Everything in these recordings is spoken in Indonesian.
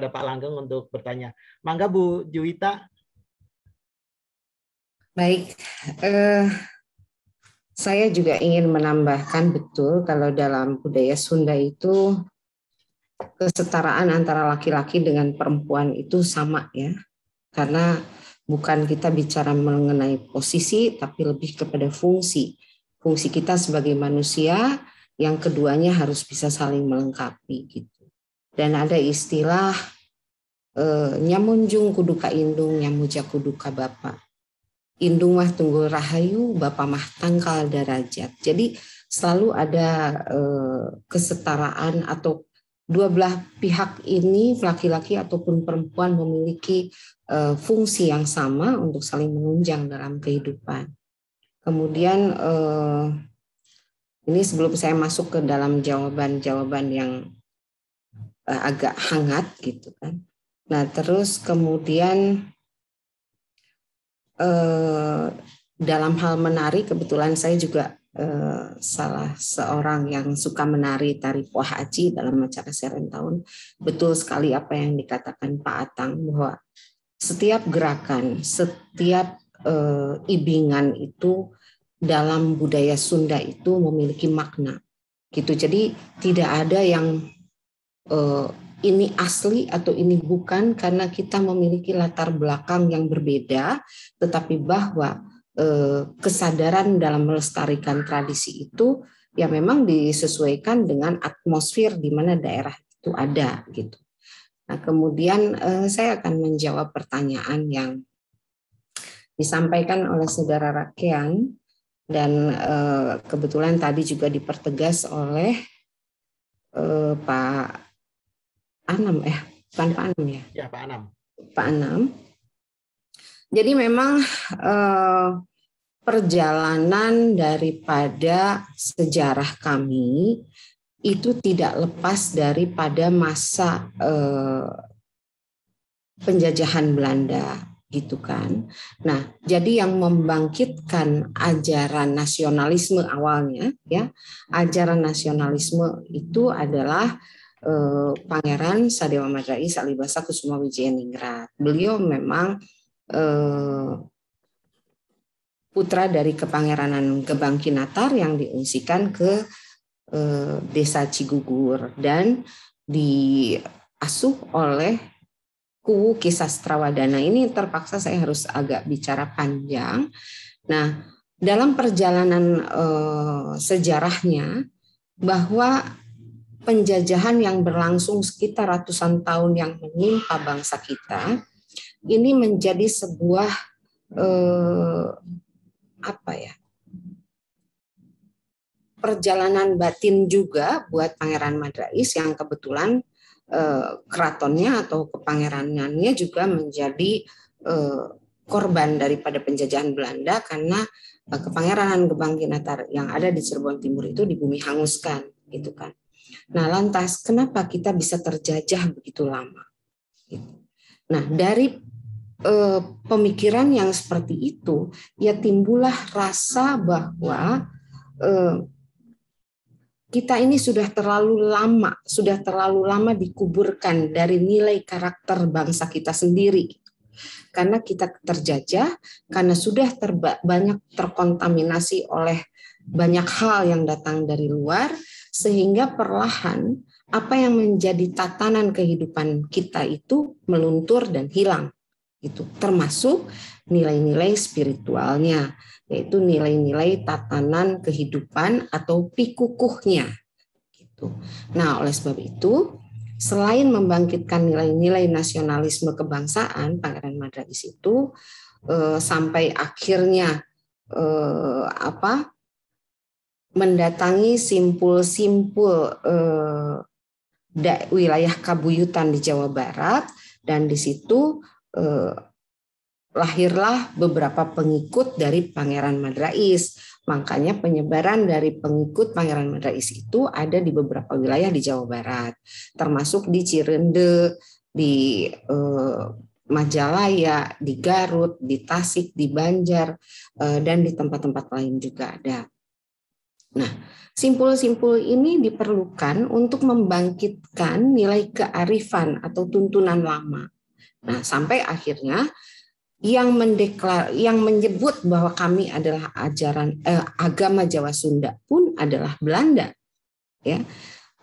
kepada Pak Langgeng untuk bertanya. Mangga Bu Juwita. Baik, uh, saya juga ingin menambahkan betul kalau dalam budaya Sunda itu kesetaraan antara laki-laki dengan perempuan itu sama ya. Karena bukan kita bicara mengenai posisi tapi lebih kepada fungsi. Fungsi kita sebagai manusia yang keduanya harus bisa saling melengkapi gitu dan ada istilah e, eh, nyamunjung kuduka indung nyamuja kuduka bapak indung mah tunggul rahayu bapak mah tangkal darajat jadi selalu ada e, kesetaraan atau dua belah pihak ini laki-laki ataupun perempuan memiliki e, fungsi yang sama untuk saling menunjang dalam kehidupan kemudian e, ini sebelum saya masuk ke dalam jawaban-jawaban yang Eh, agak hangat gitu kan. Nah terus kemudian uh, dalam hal menari kebetulan saya juga eh, salah seorang yang suka menari tari puah aci dalam acara serentahun. Betul sekali apa yang dikatakan Pak Atang bahwa setiap gerakan, setiap e, ibingan itu dalam budaya Sunda itu memiliki makna gitu. Jadi tidak ada yang Eh, ini asli atau ini bukan karena kita memiliki latar belakang yang berbeda, tetapi bahwa eh, kesadaran dalam melestarikan tradisi itu ya memang disesuaikan dengan atmosfer di mana daerah itu ada gitu. Nah kemudian eh, saya akan menjawab pertanyaan yang disampaikan oleh saudara Rakyang dan kebetulan tadi juga dipertegas oleh Pak Anam ya, eh, bukan ya. Pak Anam ya. Ya Pak Anam. Pak Anam. Jadi memang eh, perjalanan daripada sejarah kami itu tidak lepas daripada masa eh, penjajahan Belanda gitu kan. Nah, jadi yang membangkitkan ajaran nasionalisme awalnya ya, ajaran nasionalisme itu adalah eh, Pangeran Sadewa Madrai Salibasa Kusuma Wijayaningrat. Beliau memang eh, putra dari Kepangeranan Gebang Kinatar yang diungsikan ke eh, Desa Cigugur dan diasuh oleh Kuwu Strawadana. Ini terpaksa saya harus agak bicara panjang. Nah, dalam perjalanan e, sejarahnya bahwa penjajahan yang berlangsung sekitar ratusan tahun yang menimpa bangsa kita ini menjadi sebuah eh, apa ya perjalanan batin juga buat Pangeran Madrais yang kebetulan eh, keratonnya atau kepangeranannya juga menjadi eh, korban daripada penjajahan Belanda karena eh, kepangeranan Gebang Kinatar yang ada di Cirebon Timur itu di bumi hanguskan gitu kan. Nah, lantas kenapa kita bisa terjajah begitu lama? Nah, dari e, pemikiran yang seperti itu, ya timbullah rasa bahwa e, kita ini sudah terlalu lama, sudah terlalu lama dikuburkan dari nilai karakter bangsa kita sendiri. Karena kita terjajah, karena sudah terba banyak terkontaminasi oleh banyak hal yang datang dari luar, sehingga perlahan apa yang menjadi tatanan kehidupan kita itu meluntur dan hilang itu termasuk nilai-nilai spiritualnya yaitu nilai-nilai tatanan kehidupan atau pikukuhnya gitu. Nah, oleh sebab itu selain membangkitkan nilai-nilai nasionalisme kebangsaan Pangeran madras itu eh, sampai akhirnya eh, apa mendatangi simpul-simpul eh, wilayah Kabuyutan di Jawa Barat dan di situ eh, lahirlah beberapa pengikut dari Pangeran Madrais. Makanya penyebaran dari pengikut Pangeran Madrais itu ada di beberapa wilayah di Jawa Barat, termasuk di Cirende, di eh, Majalaya, di Garut, di Tasik, di Banjar, eh, dan di tempat-tempat lain juga ada. Nah, simpul-simpul ini diperlukan untuk membangkitkan nilai kearifan atau tuntunan lama. Nah, sampai akhirnya yang mendeklar yang menyebut bahwa kami adalah ajaran eh, agama Jawa Sunda pun adalah Belanda. Ya.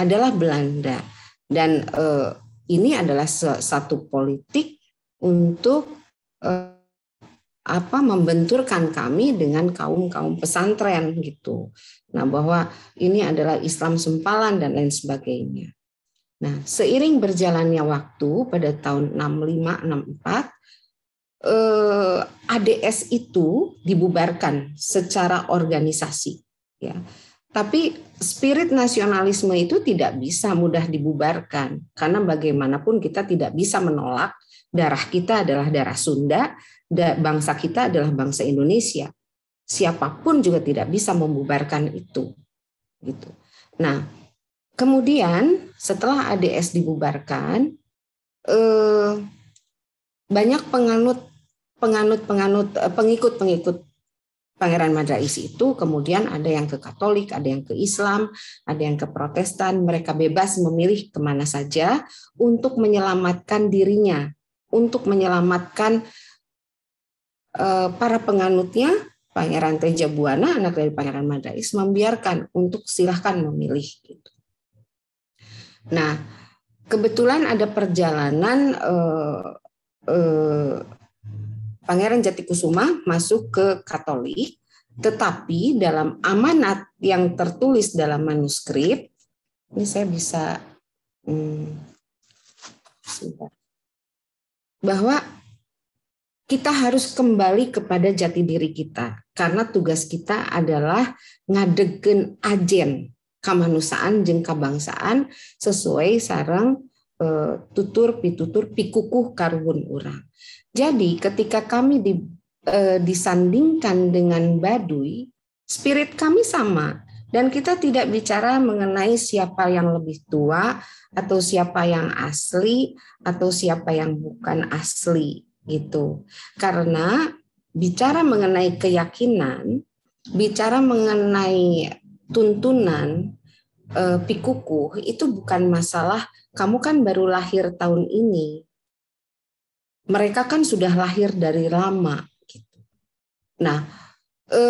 Adalah Belanda. Dan eh, ini adalah satu politik untuk eh, apa membenturkan kami dengan kaum-kaum pesantren gitu. Nah, bahwa ini adalah Islam sempalan dan lain sebagainya. Nah, seiring berjalannya waktu pada tahun 65 64 eh, ADS itu dibubarkan secara organisasi ya. Tapi spirit nasionalisme itu tidak bisa mudah dibubarkan karena bagaimanapun kita tidak bisa menolak darah kita adalah darah Sunda bangsa kita adalah bangsa Indonesia. Siapapun juga tidak bisa membubarkan itu. Gitu. Nah, kemudian setelah ADS dibubarkan, eh, banyak penganut penganut penganut eh, pengikut pengikut Pangeran Madrasi itu kemudian ada yang ke Katolik, ada yang ke Islam, ada yang ke Protestan. Mereka bebas memilih kemana saja untuk menyelamatkan dirinya, untuk menyelamatkan Eh, para penganutnya Pangeran Teja Buana anak dari Pangeran Madais membiarkan untuk silahkan memilih gitu. Nah, kebetulan ada perjalanan eh, eh, Pangeran Jatikusuma masuk ke Katolik, tetapi dalam amanat yang tertulis dalam manuskrip, ini saya bisa hmm, bahwa kita harus kembali kepada jati diri kita karena tugas kita adalah ngadegen ajen kemanusiaan jeng kebangsaan sesuai sarang e, eh, tutur pitutur pikukuh karuhun urang. Jadi ketika kami di, e, disandingkan dengan badui, spirit kami sama dan kita tidak bicara mengenai siapa yang lebih tua atau siapa yang asli atau siapa yang bukan asli gitu. Karena bicara mengenai keyakinan, bicara mengenai tuntunan e, pikukuh itu bukan masalah kamu kan baru lahir tahun ini. Mereka kan sudah lahir dari lama gitu. Nah, e,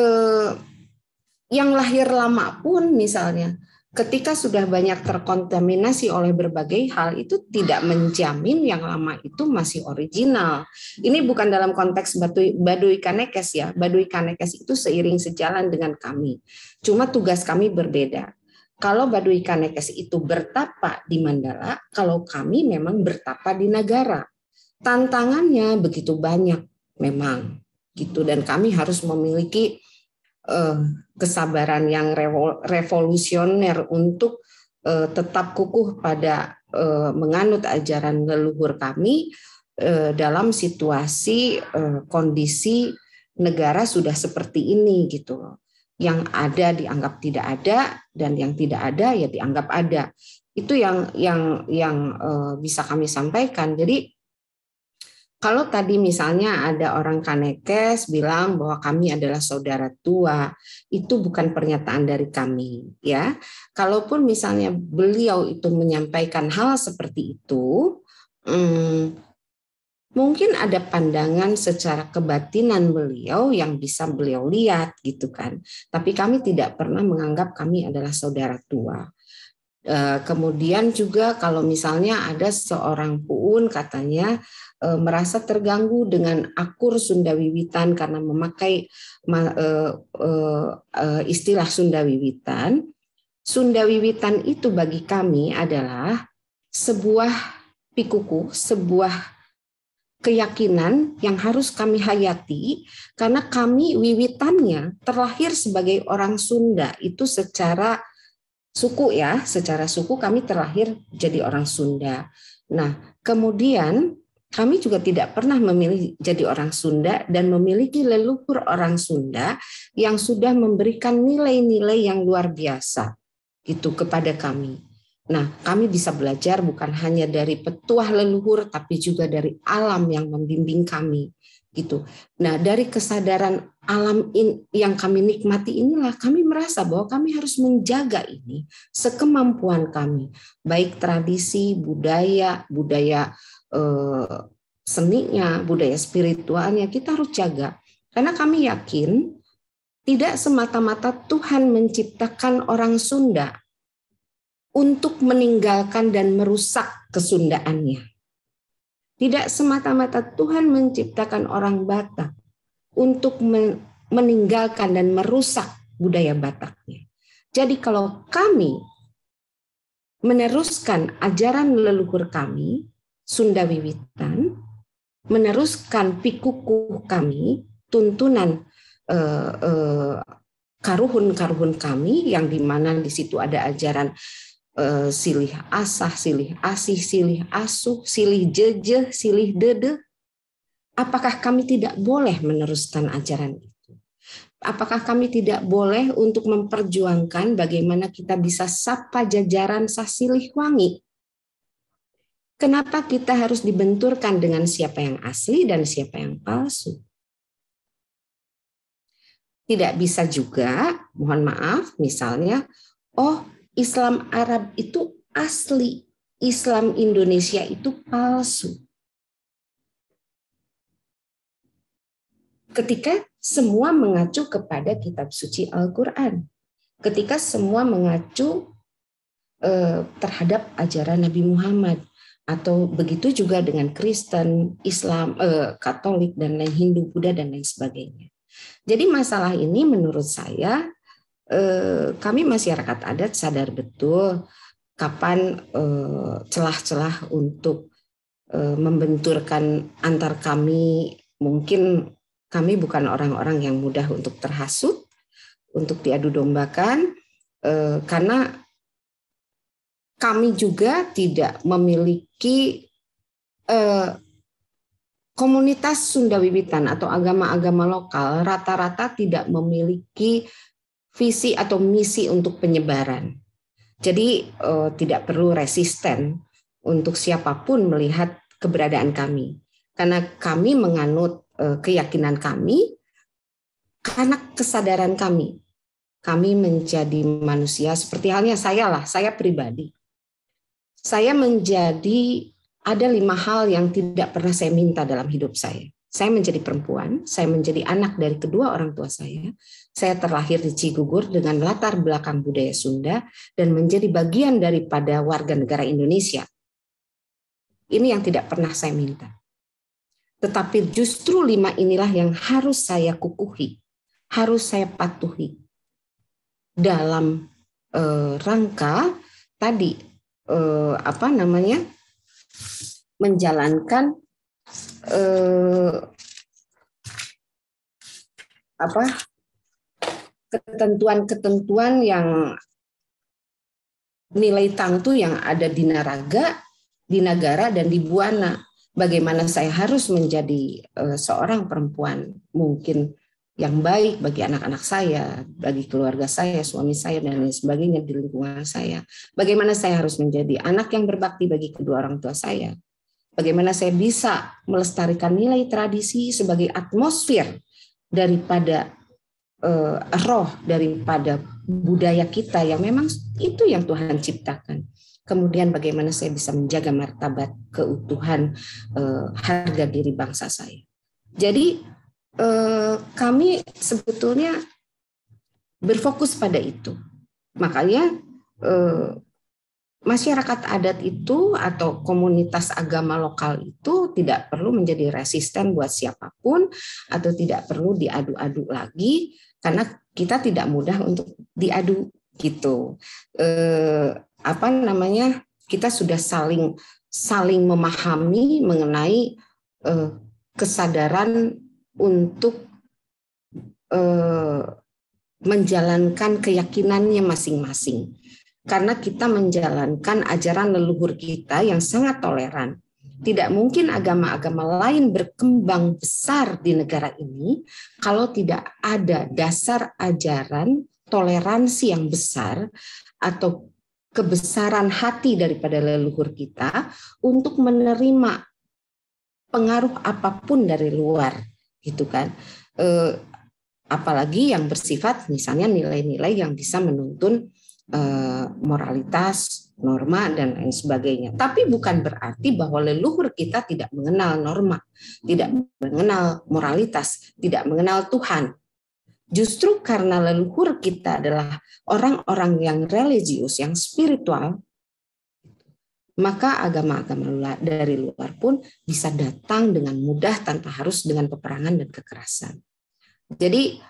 yang lahir lama pun misalnya ketika sudah banyak terkontaminasi oleh berbagai hal itu tidak menjamin yang lama itu masih original. Ini bukan dalam konteks baduy Baduy Kanekes ya. Baduy Kanekes itu seiring sejalan dengan kami. Cuma tugas kami berbeda. Kalau baduy Kanekes itu bertapa di Mandala, kalau kami memang bertapa di negara. Tantangannya begitu banyak memang gitu dan kami harus memiliki kesabaran yang revolusioner untuk eh, tetap kukuh pada eh, menganut ajaran leluhur kami eh, dalam situasi kondisi negara sudah seperti ini gitu Yang ada dianggap tidak ada dan yang tidak ada ya dianggap ada. Itu yang yang yang bisa kami sampaikan. Jadi kalau tadi misalnya ada orang kanekes bilang bahwa kami adalah saudara tua, itu bukan pernyataan dari kami, ya. Kalaupun misalnya beliau itu menyampaikan hal seperti itu, hmm, mungkin ada pandangan secara kebatinan beliau yang bisa beliau lihat gitu kan. Tapi kami tidak pernah menganggap kami adalah saudara tua eh, kemudian juga kalau misalnya ada seorang puun katanya e, merasa terganggu dengan akur Sunda Wiwitan karena memakai ma, e, e, e, istilah Sunda Wiwitan. Sunda Wiwitan itu bagi kami adalah sebuah pikuku, sebuah keyakinan yang harus kami hayati karena kami wiwitannya terlahir sebagai orang Sunda itu secara suku ya, secara suku kami terlahir jadi orang Sunda. Nah, kemudian kami juga tidak pernah memilih jadi orang Sunda dan memiliki leluhur orang Sunda yang sudah memberikan nilai-nilai yang luar biasa gitu kepada kami. Nah, kami bisa belajar bukan hanya dari petuah leluhur tapi juga dari alam yang membimbing kami gitu. Nah, dari kesadaran alam in, yang kami nikmati inilah kami merasa bahwa kami harus menjaga ini sekemampuan kami, baik tradisi, budaya, budaya Eh, seninya, budaya spiritualnya kita harus jaga. Karena kami yakin tidak semata-mata Tuhan menciptakan orang Sunda untuk meninggalkan dan merusak kesundaannya. Tidak semata-mata Tuhan menciptakan orang Batak untuk meninggalkan dan merusak budaya Bataknya. Jadi kalau kami meneruskan ajaran leluhur kami, Sunda Wiwitan meneruskan pikukuh kami, tuntunan eh, eh, karuhun-karuhun kami yang di mana di situ ada ajaran eh, silih asah, silih asih, silih asuh, silih jeje, silih dede. Apakah kami tidak boleh meneruskan ajaran itu? Apakah kami tidak boleh untuk memperjuangkan bagaimana kita bisa sapa jajaran sasilih wangi Kenapa kita harus dibenturkan dengan siapa yang asli dan siapa yang palsu? Tidak bisa juga, mohon maaf, misalnya, oh Islam Arab itu asli, Islam Indonesia itu palsu. Ketika semua mengacu kepada kitab suci Al-Quran. Ketika semua mengacu eh, terhadap ajaran Nabi Muhammad atau begitu juga dengan Kristen, Islam, eh, Katolik dan lain Hindu, Buddha dan lain sebagainya. Jadi masalah ini menurut saya eh, kami masyarakat adat sadar betul kapan celah celah-celah untuk eh, membenturkan antar kami. Mungkin kami bukan orang-orang yang mudah untuk terhasut, untuk diadu dombakan, eh, karena kami juga tidak memiliki eh, komunitas Sunda Wiwitan atau agama-agama lokal rata-rata tidak memiliki visi atau misi untuk penyebaran. Jadi eh, tidak perlu resisten untuk siapapun melihat keberadaan kami. Karena kami menganut eh, keyakinan kami karena kesadaran kami. Kami menjadi manusia seperti halnya saya lah, saya pribadi saya menjadi ada lima hal yang tidak pernah saya minta dalam hidup saya. Saya menjadi perempuan, saya menjadi anak dari kedua orang tua saya. Saya terlahir di Cigugur dengan latar belakang budaya Sunda dan menjadi bagian daripada warga negara Indonesia. Ini yang tidak pernah saya minta. Tetapi justru lima inilah yang harus saya kukuhi, harus saya patuhi dalam eh, rangka tadi eh, apa namanya menjalankan eh, apa ketentuan-ketentuan yang nilai tangtu yang ada di naraga, di negara dan di buana. Bagaimana saya harus menjadi eh, seorang perempuan mungkin yang baik bagi anak-anak saya, bagi keluarga saya, suami saya, dan lain sebagainya di lingkungan saya. Bagaimana saya harus menjadi anak yang berbakti bagi kedua orang tua saya? Bagaimana saya bisa melestarikan nilai tradisi sebagai atmosfer daripada eh, roh, daripada budaya kita yang memang itu yang Tuhan ciptakan. Kemudian bagaimana saya bisa menjaga martabat keutuhan eh, harga diri bangsa saya. Jadi Eh, kami sebetulnya berfokus pada itu. Makanya eh, masyarakat adat itu atau komunitas agama lokal itu tidak perlu menjadi resisten buat siapapun atau tidak perlu diadu-adu lagi karena kita tidak mudah untuk diadu gitu eh, apa namanya kita sudah saling saling memahami mengenai eh, kesadaran untuk eh, menjalankan keyakinannya masing-masing. Karena kita menjalankan ajaran leluhur kita yang sangat toleran. Tidak mungkin agama-agama lain berkembang besar di negara ini kalau tidak ada dasar ajaran toleransi yang besar atau kebesaran hati daripada leluhur kita untuk menerima pengaruh apapun dari luar gitu kan. Eh, apalagi yang bersifat misalnya nilai-nilai yang bisa menuntun eh, moralitas, norma dan lain sebagainya. Tapi bukan berarti bahwa leluhur kita tidak mengenal norma, tidak mengenal moralitas, tidak mengenal Tuhan. Justru karena leluhur kita adalah orang-orang yang religius, yang spiritual, maka agama-agama dari luar pun bisa datang dengan mudah tanpa harus dengan peperangan dan kekerasan. Jadi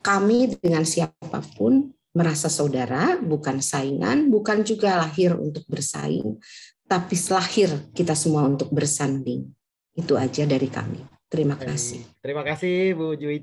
kami dengan siapapun merasa saudara, bukan saingan, bukan juga lahir untuk bersaing, tapi lahir kita semua untuk bersanding. Itu aja dari kami. Terima kasih. Terima kasih Bu Juwita.